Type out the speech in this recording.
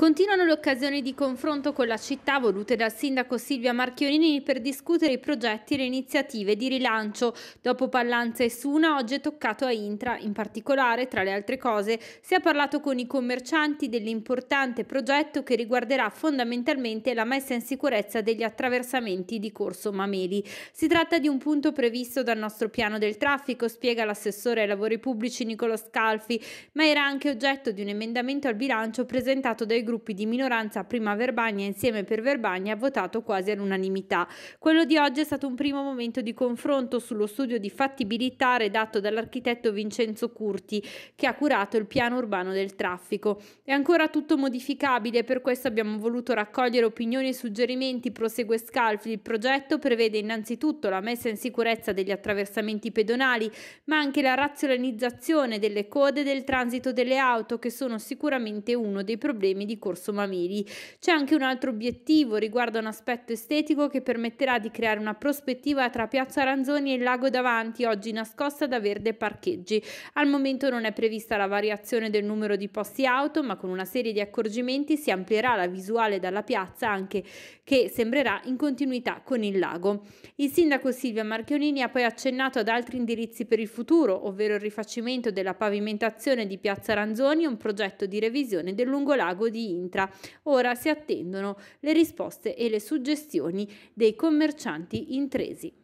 Continuano le occasioni di confronto con la città volute dal sindaco Silvia Marchionini per discutere i progetti e le iniziative di rilancio. Dopo Pallanza e Suna oggi è toccato a Intra, in particolare tra le altre cose si è parlato con i commercianti dell'importante progetto che riguarderà fondamentalmente la messa in sicurezza degli attraversamenti di Corso Mameli. Si tratta di un punto previsto dal nostro piano del traffico, spiega l'assessore ai lavori pubblici Nicolo Scalfi, ma era anche oggetto di un emendamento al bilancio presentato dai gruppi gruppi di minoranza Prima Verbagna e Insieme per Verbagna ha votato quasi all'unanimità. Quello di oggi è stato un primo momento di confronto sullo studio di fattibilità redatto dall'architetto Vincenzo Curti, che ha curato il piano urbano del traffico. È ancora tutto modificabile, per questo abbiamo voluto raccogliere opinioni e suggerimenti, prosegue Scalfi. Il progetto prevede innanzitutto la messa in sicurezza degli attraversamenti pedonali, ma anche la razionalizzazione delle code del transito delle auto, che sono sicuramente uno dei problemi di Corso Mamili. C'è anche un altro obiettivo riguardo a un aspetto estetico che permetterà di creare una prospettiva tra Piazza Ranzoni e il lago davanti, oggi nascosta da verde parcheggi. Al momento non è prevista la variazione del numero di posti auto, ma con una serie di accorgimenti si amplierà la visuale dalla piazza anche che sembrerà in continuità con il lago. Il sindaco Silvia Marchionini ha poi accennato ad altri indirizzi per il futuro, ovvero il rifacimento della pavimentazione di Piazza Ranzoni, un progetto di revisione del lungolago di Intra. Ora si attendono le risposte e le suggestioni dei commercianti intresi.